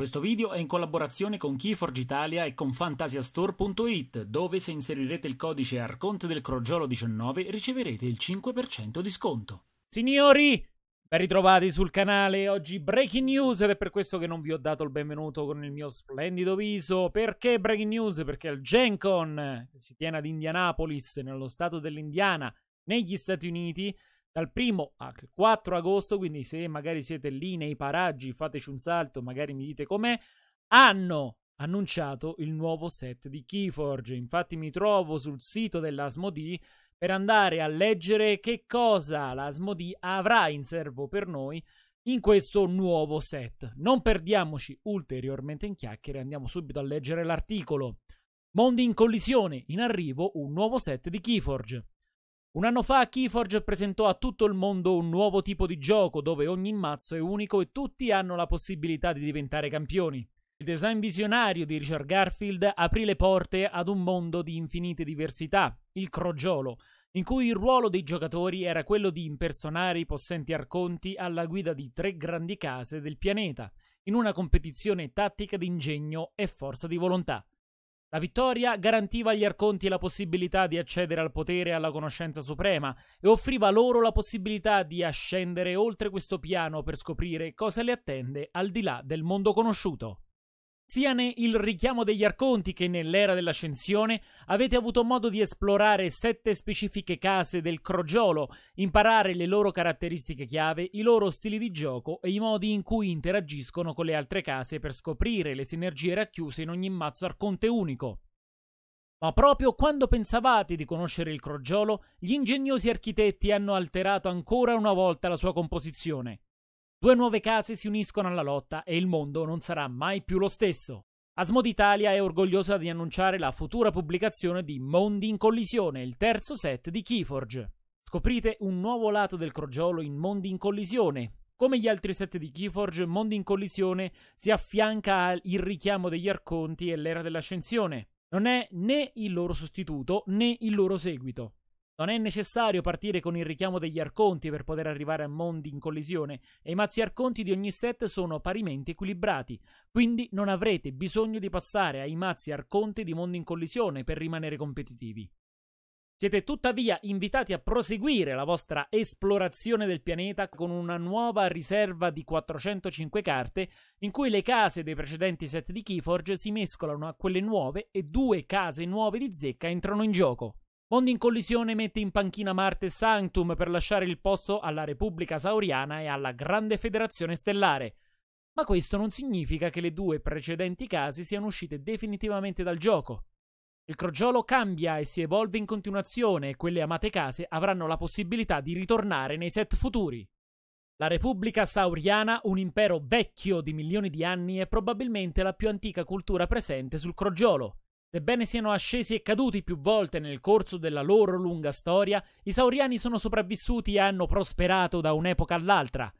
Questo video è in collaborazione con Keyforge Italia e con fantasiastore.it, dove se inserirete il codice Arconte del Crogiolo 19 riceverete il 5% di sconto. Signori, ben ritrovati sul canale, oggi breaking news ed è per questo che non vi ho dato il benvenuto con il mio splendido viso. Perché breaking news? Perché al Gen Con, che si tiene ad Indianapolis, nello stato dell'Indiana, negli Stati Uniti, dal 1 al 4 agosto, quindi se magari siete lì nei paraggi, fateci un salto, magari mi dite com'è, hanno annunciato il nuovo set di Keyforge. Infatti mi trovo sul sito dell'Asmodee per andare a leggere che cosa l'Asmodee avrà in serbo per noi in questo nuovo set. Non perdiamoci ulteriormente in chiacchiere, andiamo subito a leggere l'articolo. Mondi in collisione, in arrivo un nuovo set di Keyforge. Un anno fa Keyforge presentò a tutto il mondo un nuovo tipo di gioco dove ogni mazzo è unico e tutti hanno la possibilità di diventare campioni. Il design visionario di Richard Garfield aprì le porte ad un mondo di infinite diversità, il crogiolo, in cui il ruolo dei giocatori era quello di impersonare i possenti arconti alla guida di tre grandi case del pianeta, in una competizione tattica di ingegno e forza di volontà. La vittoria garantiva agli arconti la possibilità di accedere al potere e alla conoscenza suprema e offriva loro la possibilità di ascendere oltre questo piano per scoprire cosa le attende al di là del mondo conosciuto. Sia nel richiamo degli arconti che nell'era dell'ascensione avete avuto modo di esplorare sette specifiche case del crogiolo, imparare le loro caratteristiche chiave, i loro stili di gioco e i modi in cui interagiscono con le altre case per scoprire le sinergie racchiuse in ogni mazzo arconte unico. Ma proprio quando pensavate di conoscere il crogiolo, gli ingegnosi architetti hanno alterato ancora una volta la sua composizione. Due nuove case si uniscono alla lotta e il mondo non sarà mai più lo stesso. Asmod Italia è orgogliosa di annunciare la futura pubblicazione di Mondi in collisione, il terzo set di Keyforge. Scoprite un nuovo lato del crogiolo in Mondi in collisione. Come gli altri set di Keyforge, Mondi in collisione si affianca al Il richiamo degli arconti e l'era dell'ascensione. Non è né il loro sostituto né il loro seguito. Non è necessario partire con il richiamo degli arconti per poter arrivare a mondi in collisione, e i mazzi arconti di ogni set sono parimenti equilibrati, quindi non avrete bisogno di passare ai mazzi arconti di mondi in collisione per rimanere competitivi. Siete tuttavia invitati a proseguire la vostra esplorazione del pianeta con una nuova riserva di 405 carte, in cui le case dei precedenti set di Keyforge si mescolano a quelle nuove e due case nuove di zecca entrano in gioco. Mondo in collisione mette in panchina Marte Sanctum per lasciare il posto alla Repubblica Sauriana e alla Grande Federazione Stellare. Ma questo non significa che le due precedenti casi siano uscite definitivamente dal gioco. Il crogiolo cambia e si evolve in continuazione e quelle amate case avranno la possibilità di ritornare nei set futuri. La Repubblica Sauriana, un impero vecchio di milioni di anni, è probabilmente la più antica cultura presente sul crogiolo. Sebbene siano ascesi e caduti più volte nel corso della loro lunga storia, i sauriani sono sopravvissuti e hanno prosperato da un'epoca all'altra.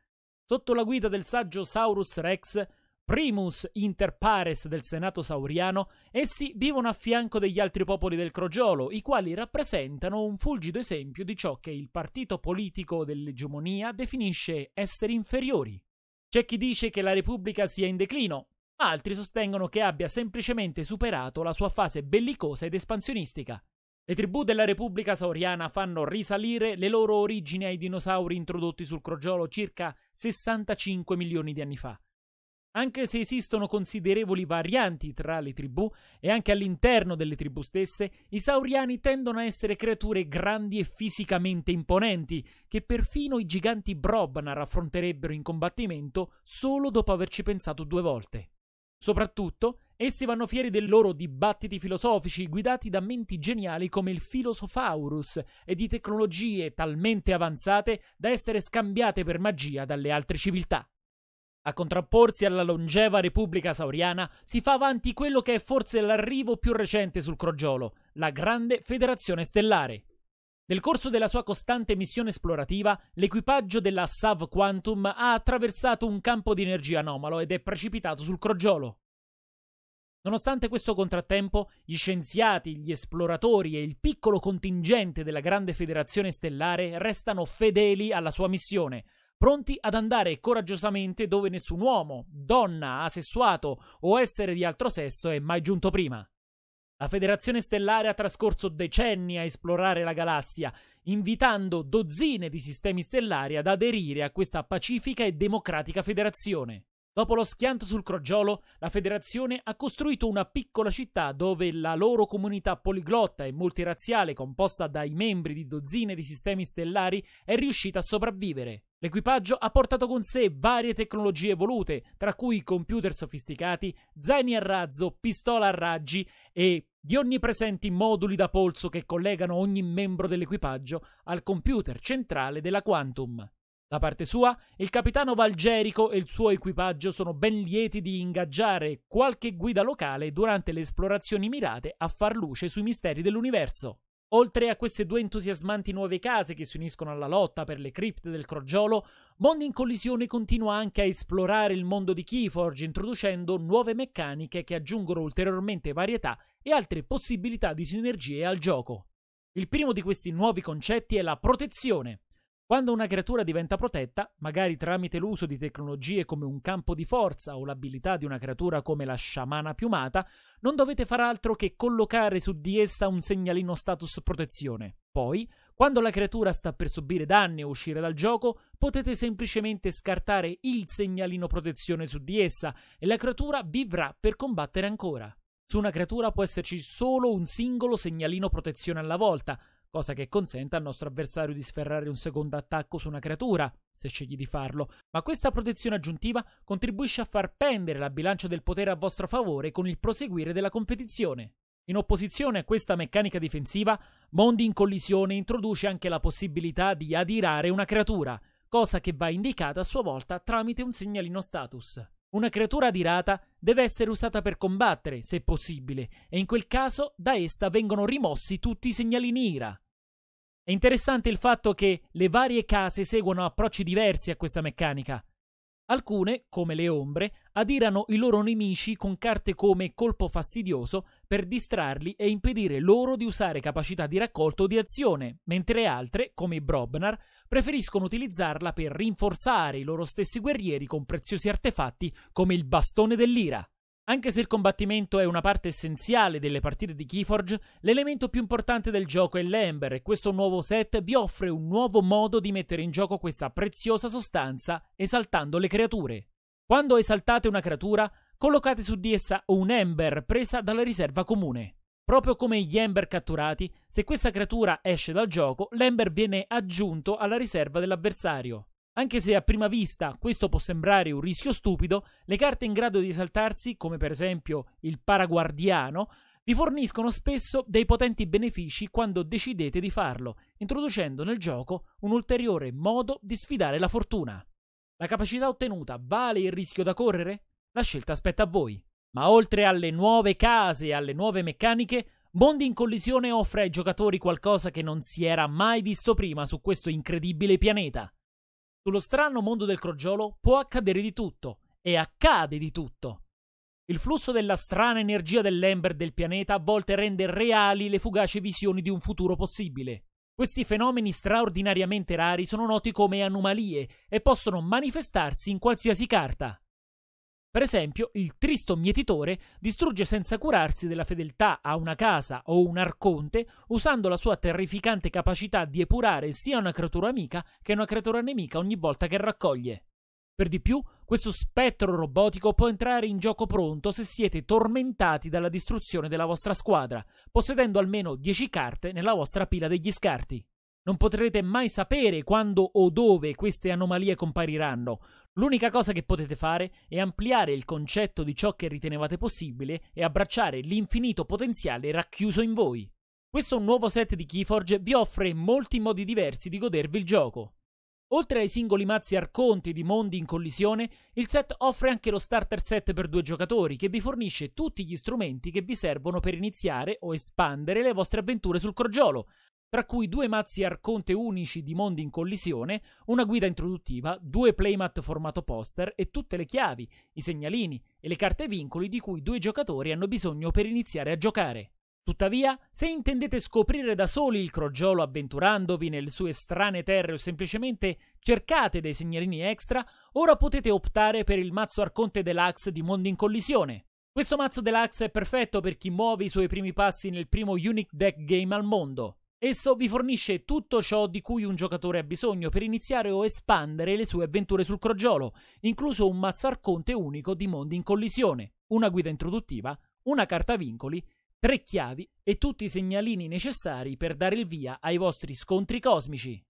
Sotto la guida del saggio Saurus Rex, primus inter pares del senato sauriano, essi vivono a fianco degli altri popoli del crogiolo, i quali rappresentano un fulgido esempio di ciò che il partito politico dell'egemonia definisce essere inferiori. C'è chi dice che la Repubblica sia in declino, Altri sostengono che abbia semplicemente superato la sua fase bellicosa ed espansionistica. Le tribù della Repubblica Sauriana fanno risalire le loro origini ai dinosauri introdotti sul crogiolo circa 65 milioni di anni fa. Anche se esistono considerevoli varianti tra le tribù e anche all'interno delle tribù stesse, i sauriani tendono a essere creature grandi e fisicamente imponenti, che perfino i giganti Brobnar affronterebbero in combattimento solo dopo averci pensato due volte. Soprattutto, essi vanno fieri dei loro dibattiti filosofici guidati da menti geniali come il Philosophaurus e di tecnologie talmente avanzate da essere scambiate per magia dalle altre civiltà. A contrapporsi alla longeva Repubblica Sauriana si fa avanti quello che è forse l'arrivo più recente sul crogiolo, la Grande Federazione Stellare. Nel corso della sua costante missione esplorativa, l'equipaggio della Sav Quantum ha attraversato un campo di energia anomalo ed è precipitato sul crogiolo. Nonostante questo contrattempo, gli scienziati, gli esploratori e il piccolo contingente della Grande Federazione Stellare restano fedeli alla sua missione, pronti ad andare coraggiosamente dove nessun uomo, donna, asessuato o essere di altro sesso è mai giunto prima. La Federazione Stellare ha trascorso decenni a esplorare la galassia, invitando dozzine di sistemi stellari ad aderire a questa pacifica e democratica federazione. Dopo lo schianto sul crogiolo, la federazione ha costruito una piccola città dove la loro comunità poliglotta e multiraziale composta dai membri di dozzine di sistemi stellari è riuscita a sopravvivere. L'equipaggio ha portato con sé varie tecnologie evolute, tra cui computer sofisticati, zaini a razzo, pistola a raggi e gli onnipresenti moduli da polso che collegano ogni membro dell'equipaggio al computer centrale della Quantum. Da parte sua, il capitano Valgerico e il suo equipaggio sono ben lieti di ingaggiare qualche guida locale durante le esplorazioni mirate a far luce sui misteri dell'universo. Oltre a queste due entusiasmanti nuove case che si uniscono alla lotta per le cripte del crogiolo, Mondi in Collisione continua anche a esplorare il mondo di Keyforge introducendo nuove meccaniche che aggiungono ulteriormente varietà e altre possibilità di sinergie al gioco. Il primo di questi nuovi concetti è la protezione, quando una creatura diventa protetta, magari tramite l'uso di tecnologie come un campo di forza o l'abilità di una creatura come la sciamana piumata, non dovete far altro che collocare su di essa un segnalino status protezione. Poi, quando la creatura sta per subire danni o uscire dal gioco, potete semplicemente scartare il segnalino protezione su di essa e la creatura vivrà per combattere ancora. Su una creatura può esserci solo un singolo segnalino protezione alla volta, cosa che consente al nostro avversario di sferrare un secondo attacco su una creatura, se scegli di farlo, ma questa protezione aggiuntiva contribuisce a far pendere la bilancia del potere a vostro favore con il proseguire della competizione. In opposizione a questa meccanica difensiva, Mondi in collisione introduce anche la possibilità di adirare una creatura, cosa che va indicata a sua volta tramite un segnalino status. Una creatura adirata deve essere usata per combattere, se possibile, e in quel caso da essa vengono rimossi tutti i segnalini ira. È interessante il fatto che le varie case seguono approcci diversi a questa meccanica. Alcune, come le ombre, adirano i loro nemici con carte come colpo fastidioso per distrarli e impedire loro di usare capacità di raccolto o di azione, mentre altre, come i Brobnar, preferiscono utilizzarla per rinforzare i loro stessi guerrieri con preziosi artefatti come il bastone dell'ira. Anche se il combattimento è una parte essenziale delle partite di Keyforge, l'elemento più importante del gioco è l'Ember e questo nuovo set vi offre un nuovo modo di mettere in gioco questa preziosa sostanza esaltando le creature. Quando esaltate una creatura, collocate su di essa un Ember presa dalla riserva comune. Proprio come gli Ember catturati, se questa creatura esce dal gioco, l'Ember viene aggiunto alla riserva dell'avversario. Anche se a prima vista questo può sembrare un rischio stupido, le carte in grado di esaltarsi, come per esempio il Paraguardiano, vi forniscono spesso dei potenti benefici quando decidete di farlo, introducendo nel gioco un ulteriore modo di sfidare la fortuna. La capacità ottenuta vale il rischio da correre? La scelta aspetta a voi. Ma oltre alle nuove case e alle nuove meccaniche, Mondi in collisione offre ai giocatori qualcosa che non si era mai visto prima su questo incredibile pianeta. Sullo strano mondo del crogiolo può accadere di tutto, e accade di tutto. Il flusso della strana energia dell'ember del pianeta a volte rende reali le fugaci visioni di un futuro possibile. Questi fenomeni straordinariamente rari sono noti come anomalie e possono manifestarsi in qualsiasi carta. Per esempio, il tristo mietitore distrugge senza curarsi della fedeltà a una casa o un arconte, usando la sua terrificante capacità di epurare sia una creatura amica che una creatura nemica ogni volta che raccoglie. Per di più, questo spettro robotico può entrare in gioco pronto se siete tormentati dalla distruzione della vostra squadra, possedendo almeno 10 carte nella vostra pila degli scarti. Non potrete mai sapere quando o dove queste anomalie compariranno. L'unica cosa che potete fare è ampliare il concetto di ciò che ritenevate possibile e abbracciare l'infinito potenziale racchiuso in voi. Questo nuovo set di Keyforge vi offre molti modi diversi di godervi il gioco. Oltre ai singoli mazzi arconti di mondi in collisione, il set offre anche lo starter set per due giocatori che vi fornisce tutti gli strumenti che vi servono per iniziare o espandere le vostre avventure sul crogiolo, tra cui due mazzi arconte unici di mondi in collisione, una guida introduttiva, due playmat formato poster e tutte le chiavi, i segnalini e le carte vincoli di cui due giocatori hanno bisogno per iniziare a giocare. Tuttavia, se intendete scoprire da soli il crogiolo avventurandovi nelle sue strane terre o semplicemente cercate dei segnalini extra, ora potete optare per il mazzo Arconte Deluxe di Mondi in Collisione. Questo mazzo Deluxe è perfetto per chi muove i suoi primi passi nel primo Unique Deck Game al mondo. Esso vi fornisce tutto ciò di cui un giocatore ha bisogno per iniziare o espandere le sue avventure sul crogiolo, incluso un mazzo arconte unico di mondi in collisione, una guida introduttiva, una carta vincoli, tre chiavi e tutti i segnalini necessari per dare il via ai vostri scontri cosmici.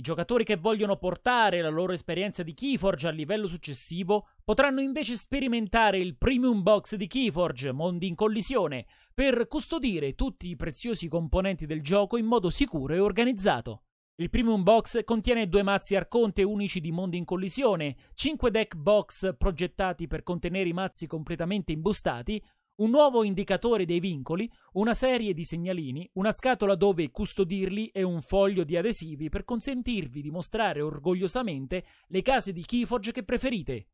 I giocatori che vogliono portare la loro esperienza di Keyforge al livello successivo potranno invece sperimentare il Premium Box di Keyforge Mondi in Collisione per custodire tutti i preziosi componenti del gioco in modo sicuro e organizzato. Il Premium Box contiene due mazzi arconte unici di Mondi in Collisione, 5 deck box progettati per contenere i mazzi completamente imbustati, un nuovo indicatore dei vincoli, una serie di segnalini, una scatola dove custodirli e un foglio di adesivi per consentirvi di mostrare orgogliosamente le case di Keyforge che preferite.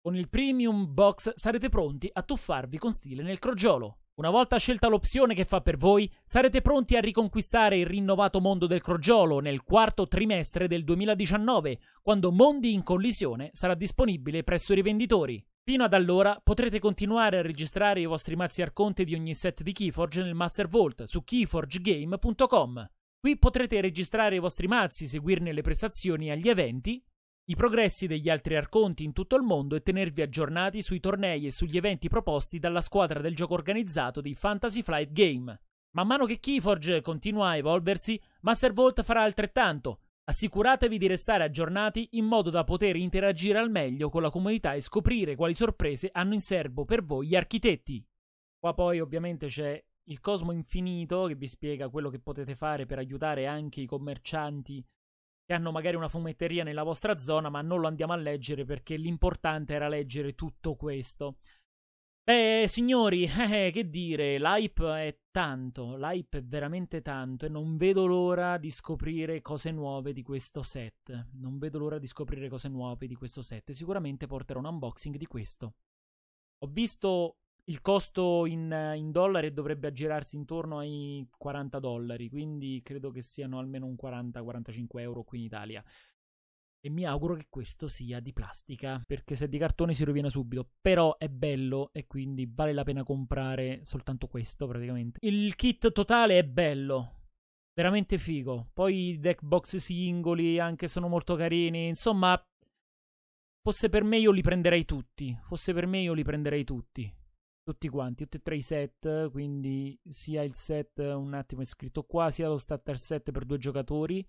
Con il Premium Box sarete pronti a tuffarvi con stile nel crogiolo. Una volta scelta l'opzione che fa per voi, sarete pronti a riconquistare il rinnovato mondo del crogiolo nel quarto trimestre del 2019, quando Mondi in collisione sarà disponibile presso i rivenditori. Fino ad allora potrete continuare a registrare i vostri mazzi arconte di ogni set di Keyforge nel Master Vault su keyforgegame.com. Qui potrete registrare i vostri mazzi, seguirne le prestazioni agli eventi, i progressi degli altri arconti in tutto il mondo e tenervi aggiornati sui tornei e sugli eventi proposti dalla squadra del gioco organizzato di Fantasy Flight Game. Man mano che Keyforge continua a evolversi, Master Vault farà altrettanto, Assicuratevi di restare aggiornati in modo da poter interagire al meglio con la comunità e scoprire quali sorprese hanno in serbo per voi gli architetti. Qua poi ovviamente c'è il Cosmo Infinito che vi spiega quello che potete fare per aiutare anche i commercianti che hanno magari una fumetteria nella vostra zona, ma non lo andiamo a leggere perché l'importante era leggere tutto questo. Beh, signori, eh, eh, che dire, l'hype è tanto, l'hype è veramente tanto e non vedo l'ora di scoprire cose nuove di questo set. Non vedo l'ora di scoprire cose nuove di questo set. Sicuramente porterò un unboxing di questo. Ho visto il costo in, in dollari e dovrebbe aggirarsi intorno ai 40 dollari, quindi credo che siano almeno un 40-45 euro qui in Italia e mi auguro che questo sia di plastica, perché se è di cartone si rovina subito, però è bello e quindi vale la pena comprare soltanto questo praticamente. Il kit totale è bello. Veramente figo. Poi i deck box singoli anche sono molto carini. Insomma, fosse per me io li prenderei tutti. Fosse per me io li prenderei tutti. Tutti quanti, tutti e tre i set. Quindi sia il set, un attimo è scritto qua, sia lo starter set per due giocatori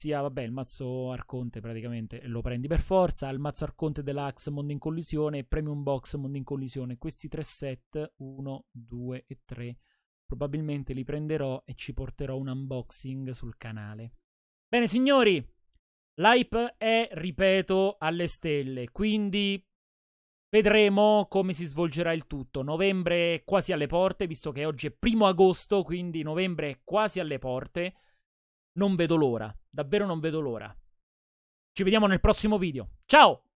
sia vabbè il mazzo Arconte praticamente lo prendi per forza, il mazzo Arconte Deluxe Mondo in Collisione Premium Box Mondo in Collisione, questi tre set 1, 2 e 3 probabilmente li prenderò e ci porterò un unboxing sul canale. Bene signori, l'hype è, ripeto, alle stelle, quindi vedremo come si svolgerà il tutto. Novembre è quasi alle porte, visto che oggi è primo agosto, quindi novembre è quasi alle porte. Non vedo l'ora, davvero non vedo l'ora. Ci vediamo nel prossimo video. Ciao!